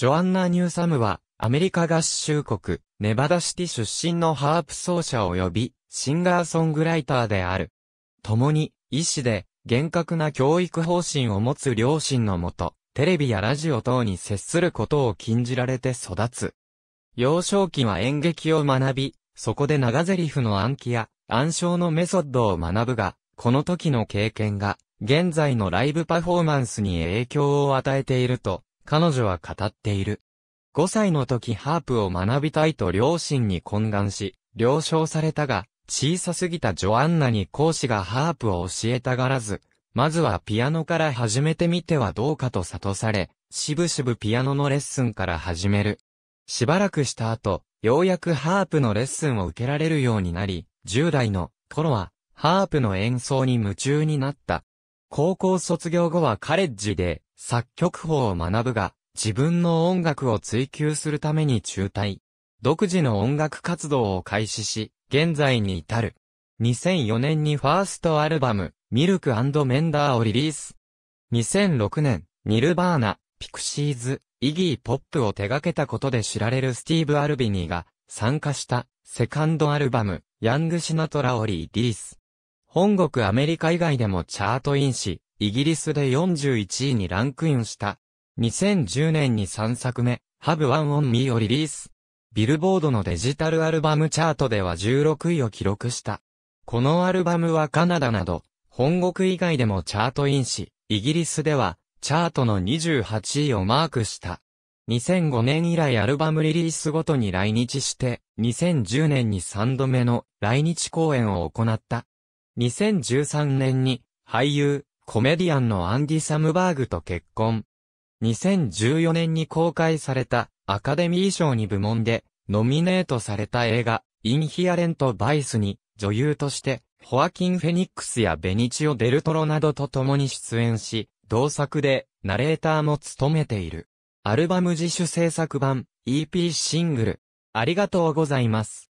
ジョアンナ・ニューサムは、アメリカ合衆国、ネバダシティ出身のハープ奏者及び、シンガーソングライターである。共に、医師で、厳格な教育方針を持つ両親のもと、テレビやラジオ等に接することを禁じられて育つ。幼少期は演劇を学び、そこで長台詞の暗記や暗唱のメソッドを学ぶが、この時の経験が、現在のライブパフォーマンスに影響を与えていると、彼女は語っている。5歳の時ハープを学びたいと両親に懇願し、了承されたが、小さすぎたジョアンナに講師がハープを教えたがらず、まずはピアノから始めてみてはどうかと悟され、しぶしぶピアノのレッスンから始める。しばらくした後、ようやくハープのレッスンを受けられるようになり、10代の頃は、ハープの演奏に夢中になった。高校卒業後はカレッジで作曲法を学ぶが、自分の音楽を追求するために中退。独自の音楽活動を開始し、現在に至る。2004年にファーストアルバム、ミルクメンダーをリリース。2006年、ニルバーナ、ピクシーズ、イギー・ポップを手掛けたことで知られるスティーブ・アルビニーが参加したセカンドアルバム、ヤング・シナトラをリリース。本国アメリカ以外でもチャートインし、イギリスで41位にランクインした。2010年に3作目、Have One On Me をリリース。ビルボードのデジタルアルバムチャートでは16位を記録した。このアルバムはカナダなど、本国以外でもチャートインし、イギリスでは、チャートの28位をマークした。2005年以来アルバムリリースごとに来日して、2010年に3度目の来日公演を行った。2013年に俳優、コメディアンのアンディ・サムバーグと結婚。2014年に公開されたアカデミー賞に部門でノミネートされた映画インヒアレント・バイスに女優としてホアキン・フェニックスやベニチオ・デルトロなどと共に出演し、同作でナレーターも務めている。アルバム自主制作版 EP シングルありがとうございます。